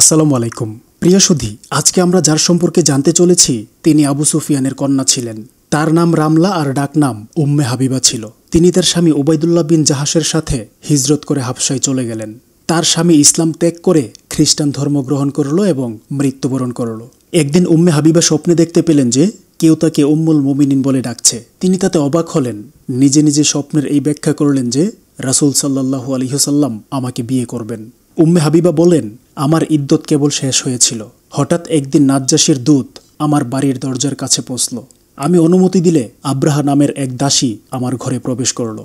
আসসালামু আলাইকুম প্রিয় সুধী আজকে আমরা যার সম্পর্কে জানতে চলেছি তিনি আবু সুফিয়ানের কন্যা ছিলেন তার নাম রামলা আর ডাকনাম উম্মে হাবিবা ছিল তিনি তার স্বামী ওবায়দুল্লাহ বিন জাহাসের সাথে হিজরত করে হাফসায় চলে গেলেন তার স্বামী ইসলাম ত্যাগ করে খ্রিস্টান ধর্ম গ্রহণ করল এবং মৃত্যুবরণ করল একদিন উম্মে হাবিবা স্বপ্নে দেখতে পেলেন যে কেউ তাকে উম্মুল মোমিনিন বলে ডাকছে তিনি তাতে অবাক হলেন নিজে নিজে স্বপ্নের এই ব্যাখ্যা করলেন যে রাসুল সাল্লাহু আলহিহসাল্লাম আমাকে বিয়ে করবেন উম্মে হাবিবা বলেন আমার ইদ্যত কেবল শেষ হয়েছিল হঠাৎ একদিন নাজ্জাসির দূত আমার বাড়ির দরজার কাছে পৌঁছল আমি অনুমতি দিলে আব্রাহা নামের এক দাসী আমার ঘরে প্রবেশ করল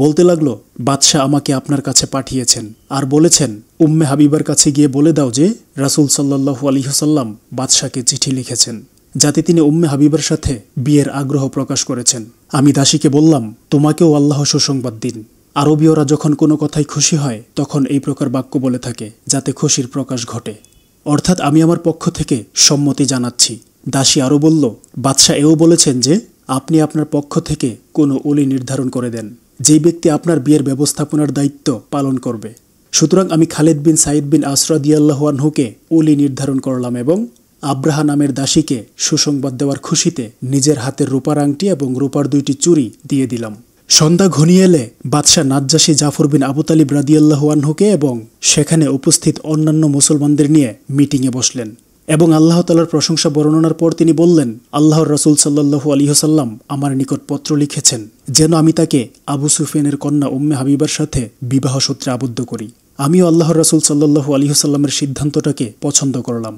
বলতে লাগলো বাদশাহ আমাকে আপনার কাছে পাঠিয়েছেন আর বলেছেন উম্মে হাবিবার কাছে গিয়ে বলে দাও যে রাসুল সাল্লাহু আলিহসাল্লাম বাদশাহকে চিঠি লিখেছেন যাতে তিনি উম্মে হাবিবার সাথে বিয়ের আগ্রহ প্রকাশ করেছেন আমি দাসীকে বললাম তোমাকেও আল্লাহ সুসংবাদ দিন আরবীয়রা যখন কোনো কথায় খুশি হয় তখন এই প্রকার বাক্য বলে থাকে যাতে খুশির প্রকাশ ঘটে অর্থাৎ আমি আমার পক্ষ থেকে সম্মতি জানাচ্ছি দাসী আরও বলল বাদশাহ এও বলেছেন যে আপনি আপনার পক্ষ থেকে কোনো অলি নির্ধারণ করে দেন যেই ব্যক্তি আপনার বিয়ের ব্যবস্থাপনার দায়িত্ব পালন করবে সুতরাং আমি খালেদ বিন সাইদ বিন আসরাদিয়াল্লাহ আনহুকে অলি নির্ধারণ করলাম এবং আব্রাহা নামের দাসীকে সুসংবাদ দেওয়ার খুশিতে নিজের হাতের রূপার আংটি এবং রূপার দুইটি চুরি দিয়ে দিলাম সন্ধ্যা ঘনিয়ে এলে বাদশাহ নাজ্জাসী জাফর বিন আবুতালিব তালিব এবং সেখানে উপস্থিত অন্যান্য মুসলমানদের নিয়ে মিটিংয়ে বসলেন এবং আল্লাহ তালার প্রশংসা বর্ণনার পর তিনি বললেন আল্লাহর রসুল সাল্লাহু আলিহসাল্লাম আমার নিকট পত্র লিখেছেন যেন আমি তাকে আবু সুফিয়ানের কন্যা উম্মে হাবিবার সাথে বিবাহ সূত্রে আবদ্ধ করি আমিও আল্লাহর রসুল সাল্লাহু আলিহসাল্লামের সিদ্ধান্তটাকে পছন্দ করলাম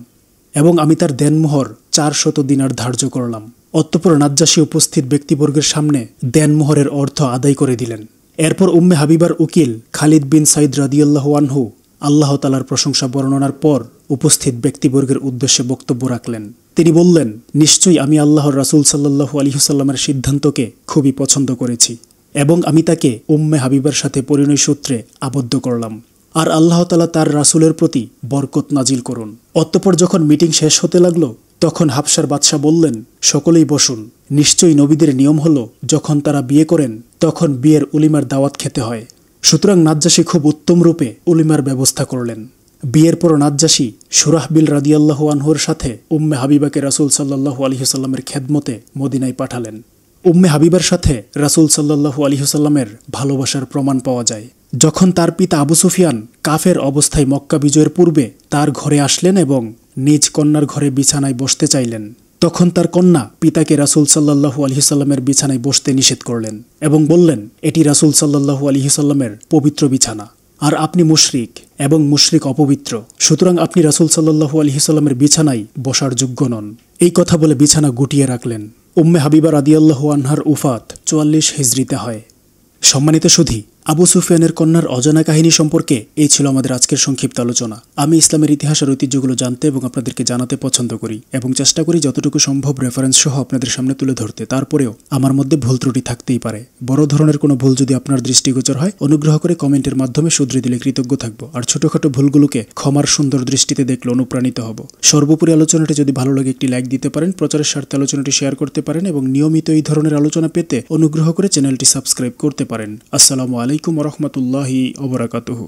এবং আমি তার দেনমোহর চার শত দিনার ধার্য করলাম অতঃপর নাজ্জাসী উপস্থিত ব্যক্তিবর্গের সামনে দেনমোহরের অর্থ আদায় করে দিলেন এরপর উম্মে হাবিবার উকিল খালিদ বিন সাইদ রাদিউল্লাহ আনহু আল্লাহ তালার প্রশংসা বর্ণনার পর উপস্থিত ব্যক্তিবর্গের উদ্দেশ্যে বক্তব্য রাখলেন তিনি বললেন নিশ্চয়ই আমি আল্লাহর রাসুল সাল্লাহু আলহিহসাল্লামের সিদ্ধান্তকে খুবই পছন্দ করেছি এবং আমি তাকে উম্মে হাবিবার সাথে পরিণয় সূত্রে আবদ্ধ করলাম আর আল্লাহ তালা তার রাসুলের প্রতি বরকত নাজিল করুন অতঃপর যখন মিটিং শেষ হতে লাগলো তখন হাফসার বাদশাহ বললেন সকলেই বসুন নিশ্চয়ই নবীদের নিয়ম হলো যখন তারা বিয়ে করেন তখন বিয়ের উলিমার দাওয়াত খেতে হয় সুতরাং নাজ্জাসী খুব উত্তম রূপে উলিমার ব্যবস্থা করলেন বিয়ের পর নাজ্জাসী সুরাহবিল রাদিয়াল্লাহু আনহুর সাথে উম্মে হাবিবাকে রাসুল সাল্লাহু আলহিহসাল্লামের খেদমতে মদিনায় পাঠালেন উম্মে হাবিবার সাথে রাসুল সাল্লাহু আলহিহসাল্লামের ভালোবাসার প্রমাণ পাওয়া যায় যখন তার পিতা আবু সুফিয়ান কাফের অবস্থায় মক্কা বিজয়ের পূর্বে তার ঘরে আসলেন এবং নিজ কন্যার ঘরে বিছানায় বসতে চাইলেন তখন তার কন্যা পিতাকে রাসুল সাল্লাহু সাল্লামের বিছানায় বসতে নিষেধ করলেন এবং বললেন এটি রাসুল সাল্লাহু সাল্লামের পবিত্র বিছানা আর আপনি মুশরিক এবং মুশরিক অপবিত্র সুতরাং আপনি রাসুল সাল্লাহু সাল্লামের বিছানায় বসার যোগ্য নন এই কথা বলে বিছানা গুটিয়ে রাখলেন উম্মে হাবিবা রাদিয়াল্লাহু আনহার উফাত চুয়াল্লিশ হিজড়িতে হয় সম্মানিত সুধী আবু সুফিয়ানের কন্যার অজানা কাহিনী সম্পর্কে এই ছিল আমাদের আজকের সংক্ষিপ্ত আলোচনা আমি ইসলামের ইতিহাস আর ঐতিহ্যগুলো জানতে এবং আপনাদেরকে জানাতে পছন্দ করি এবং চেষ্টা করি যতটুকু সম্ভব রেফারেন্স সহ আপনাদের সামনে তুলে ধরতে তারপরেও আমার মধ্যে ভুল ত্রুটি থাকতেই পারে বড় ধরনের কোনো ভুল যদি আপনার দৃষ্টিগোচর হয় অনুগ্রহ করে কমেন্টের মাধ্যমে শুধরে দিলে কৃতজ্ঞ থাকবো আর ছোটখাটো ভুলগুলোকে ক্ষমার সুন্দর দৃষ্টিতে দেখলে অনুপ্রাণিত হব সর্বোপরি আলোচনাটি যদি ভালো লাগে একটি লাইক দিতে পারেন প্রচারের স্বার্থে আলোচনাটি শেয়ার করতে পারেন এবং নিয়মিত এই ধরনের আলোচনা পেতে অনুগ্রহ করে চ্যানেলটি সাবস্ক্রাইব করতে পারেন আসসালামু আলাইকুম আলাইকুম রহমতুল্লাহ ওবরাকাতহ